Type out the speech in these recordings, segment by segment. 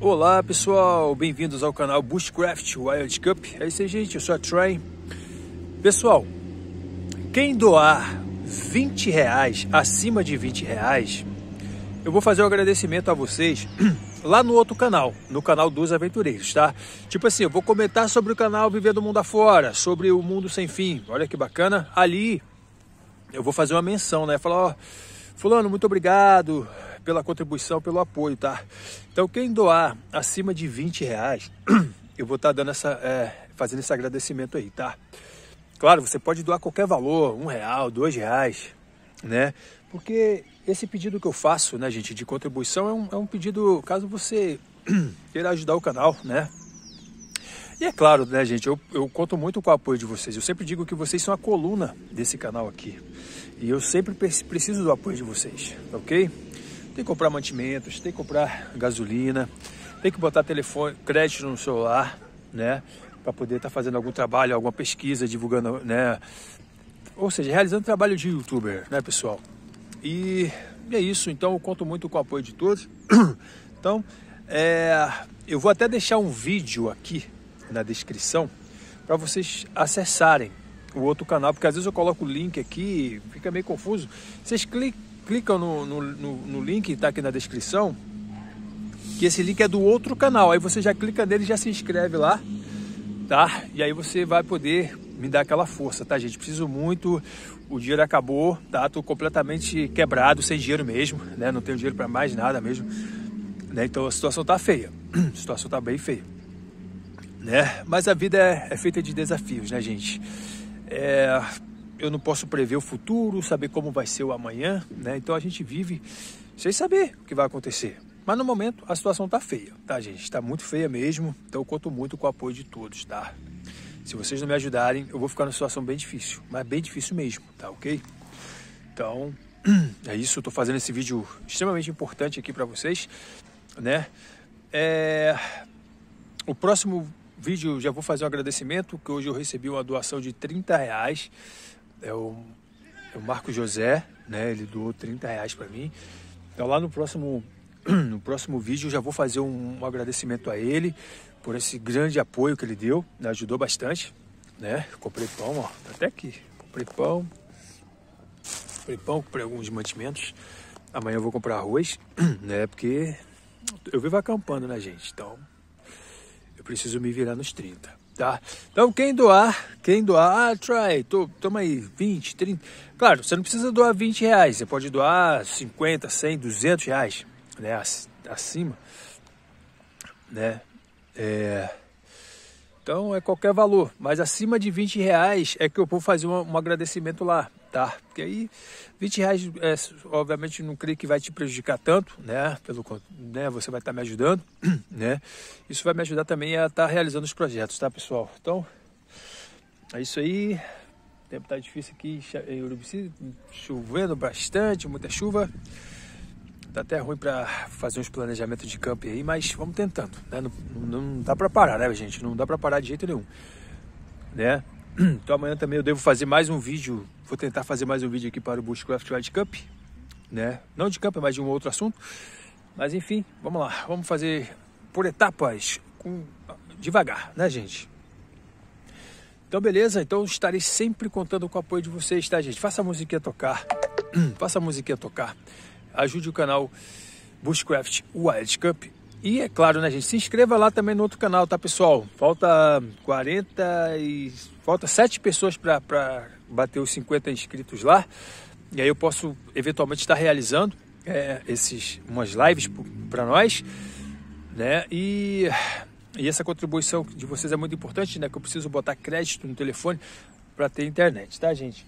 Olá pessoal, bem-vindos ao canal Bushcraft Wild Cup. É isso aí, gente, eu sou a Try. Pessoal, quem doar 20 reais acima de 20 reais, eu vou fazer um agradecimento a vocês lá no outro canal, no canal dos aventureiros, tá? Tipo assim, eu vou comentar sobre o canal Viver do Mundo Afora, sobre o Mundo Sem Fim. Olha que bacana. Ali eu vou fazer uma menção, né? Falar, ó, fulano, muito obrigado pela contribuição, pelo apoio, tá? Então quem doar acima de 20 reais, eu vou estar tá dando essa, é, fazendo esse agradecimento aí, tá? Claro, você pode doar qualquer valor, um real, dois reais, né? Porque esse pedido que eu faço, né, gente, de contribuição é um, é um pedido, caso você queira ajudar o canal, né? E é claro, né, gente, eu, eu conto muito com o apoio de vocês. Eu sempre digo que vocês são a coluna desse canal aqui. E eu sempre preciso do apoio de vocês, ok? tem que comprar mantimentos, tem que comprar gasolina, tem que botar telefone, crédito no celular, né? Para poder estar tá fazendo algum trabalho, alguma pesquisa, divulgando, né? Ou seja, realizando trabalho de youtuber, né, pessoal? E é isso, então eu conto muito com o apoio de todos. Então, é, eu vou até deixar um vídeo aqui na descrição para vocês acessarem o outro canal, porque às vezes eu coloco o link aqui, fica meio confuso. Vocês clicam clicam no, no, no, no link que está aqui na descrição, que esse link é do outro canal. Aí você já clica nele, já se inscreve lá, tá? E aí você vai poder me dar aquela força, tá, gente? Preciso muito. O dinheiro acabou, tá? Tô completamente quebrado, sem dinheiro mesmo, né? Não tenho dinheiro para mais nada mesmo, né? Então a situação tá feia. A situação tá bem feia, né? Mas a vida é, é feita de desafios, né, gente? É, eu não posso prever o futuro, saber como vai ser o amanhã, né? Então a gente vive sem saber o que vai acontecer. Mas no momento a situação tá feia, tá, gente? Tá muito feia mesmo, então eu conto muito com o apoio de todos, tá? Se vocês não me ajudarem, eu vou ficar numa situação bem difícil, mas bem difícil mesmo, tá ok? Então, é isso, eu tô fazendo esse vídeo extremamente importante aqui para vocês, né? É... O próximo vídeo já vou fazer um agradecimento, que hoje eu recebi uma doação de 30 reais é o, é o Marco José, né? Ele doou 30 reais para mim. Então lá no próximo, no próximo vídeo eu já vou fazer um, um agradecimento a ele por esse grande apoio que ele deu, né? ajudou bastante, né? Comprei pão, ó, tá até aqui. Comprei pão, comprei pão, comprei alguns mantimentos. Amanhã eu vou comprar arroz, né? Porque eu vivo acampando, né, gente? Então eu preciso me virar nos 30 tá? Então quem doar, quem doar, ah, try, to, toma aí, 20, 30. Claro, você não precisa doar 20 reais, você pode doar 50, 100, 200 reais, né? Acima, né? É... Então é qualquer valor, mas acima de 20 reais é que eu vou fazer um, um agradecimento lá, tá? Porque aí 20 reais, é, obviamente, não creio que vai te prejudicar tanto, né? Pelo né? Você vai estar tá me ajudando, né? Isso vai me ajudar também a estar tá realizando os projetos, tá, pessoal? Então, é isso aí. O tempo tá difícil aqui em Urubici, chovendo bastante, muita chuva. Tá até ruim para fazer uns planejamentos de campo aí, mas vamos tentando, né? Não, não, não dá para parar, né, gente? Não dá para parar de jeito nenhum, né? Então amanhã também eu devo fazer mais um vídeo, vou tentar fazer mais um vídeo aqui para o Bushcraft Ride Cup, né? Não de campo, mas de um outro assunto. Mas enfim, vamos lá, vamos fazer por etapas, com... devagar, né, gente? Então beleza, então estarei sempre contando com o apoio de vocês, tá, gente? Faça a musiquinha tocar, faça a musiquinha tocar, ajude o canal Bushcraft Wild Cup e é claro, né, gente? Se inscreva lá também no outro canal, tá, pessoal? Falta 40 e Falta sete pessoas para bater os 50 inscritos lá. E aí eu posso eventualmente estar realizando é, esses umas lives para nós, né? E, e essa contribuição de vocês é muito importante, né? Que eu preciso botar crédito no telefone para ter internet, tá, gente?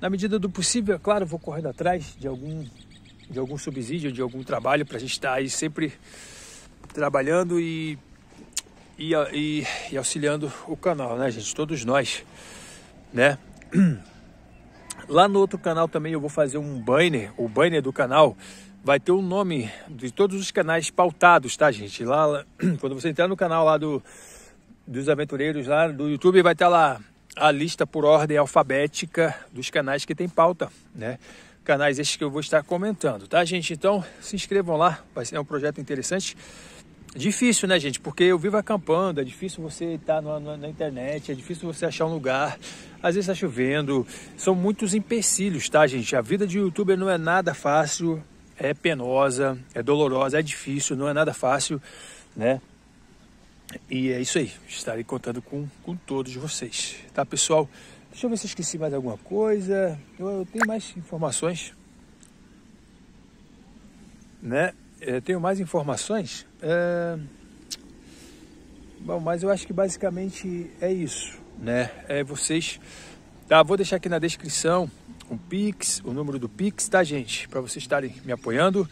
Na medida do possível, é claro, vou correndo atrás de algum de algum subsídio, de algum trabalho para a gente estar tá aí sempre trabalhando e e, e, e auxiliando o canal, né, gente? Todos nós, né? Lá no outro canal também eu vou fazer um banner, o banner do canal vai ter o nome de todos os canais pautados, tá, gente? Lá, quando você entrar no canal lá do, dos aventureiros lá do YouTube, vai estar lá a lista por ordem alfabética dos canais que tem pauta, né? Canais esses que eu vou estar comentando, tá, gente? Então, se inscrevam lá, vai ser um projeto interessante. Difícil, né, gente? Porque eu vivo acampando, é difícil você estar na, na, na, internet, é difícil você achar um lugar. Às vezes está chovendo, são muitos empecilhos, tá, gente? A vida de youtuber não é nada fácil, é penosa, é dolorosa, é difícil, não é nada fácil, né? E é isso aí, estarei contando com, com todos vocês, tá, pessoal? Deixa eu ver se eu esqueci mais alguma coisa. Eu, eu tenho mais informações, né? Eu é, tenho mais informações é... Bom, mas eu acho que basicamente é isso, né? É vocês. Tá, vou deixar aqui na descrição o Pix, o número do Pix, tá, gente? Para vocês estarem me apoiando.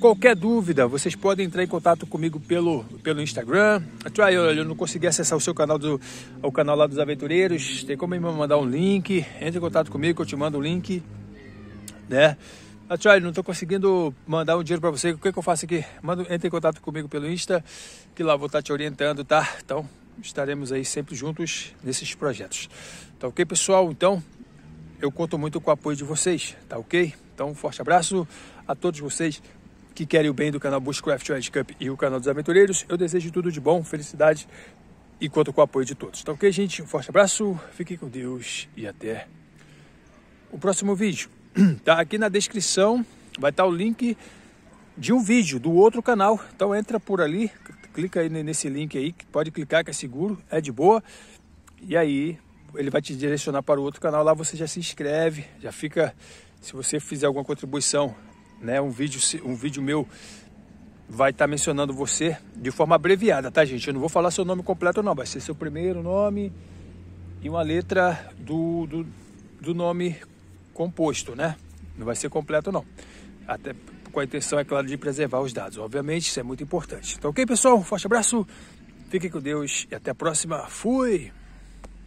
Qualquer dúvida, vocês podem entrar em contato comigo pelo, pelo Instagram. Try, eu não consegui acessar o seu canal do o canal lá dos aventureiros. Tem como me mandar um link? Entre em contato comigo que eu te mando o um link, né? Ah, Charlie, não estou conseguindo mandar um dinheiro para você. O que, é que eu faço aqui? Manda, entre em contato comigo pelo Insta, que lá vou estar tá te orientando, tá? Então, estaremos aí sempre juntos nesses projetos. Tá ok, pessoal? Então, eu conto muito com o apoio de vocês, tá ok? Então, um forte abraço a todos vocês que querem o bem do canal Bushcraft World Cup e o canal dos aventureiros. Eu desejo tudo de bom, felicidade e conto com o apoio de todos. Tá ok, gente? Um forte abraço, fiquem com Deus e até o próximo vídeo. tá aqui na descrição, vai estar tá o link de um vídeo do outro canal. Então entra por ali, clica aí nesse link aí, pode clicar que é seguro, é de boa. E aí ele vai te direcionar para o outro canal, lá você já se inscreve, já fica se você fizer alguma contribuição, né, um vídeo um vídeo meu vai estar tá mencionando você de forma abreviada, tá, gente? Eu não vou falar seu nome completo não, vai ser seu primeiro nome e uma letra do, do, do nome composto, né? Não vai ser completo, não. Até com a intenção, é claro, de preservar os dados. Obviamente, isso é muito importante. Então, ok, pessoal? Um forte abraço. Fiquem com Deus e até a próxima. Fui!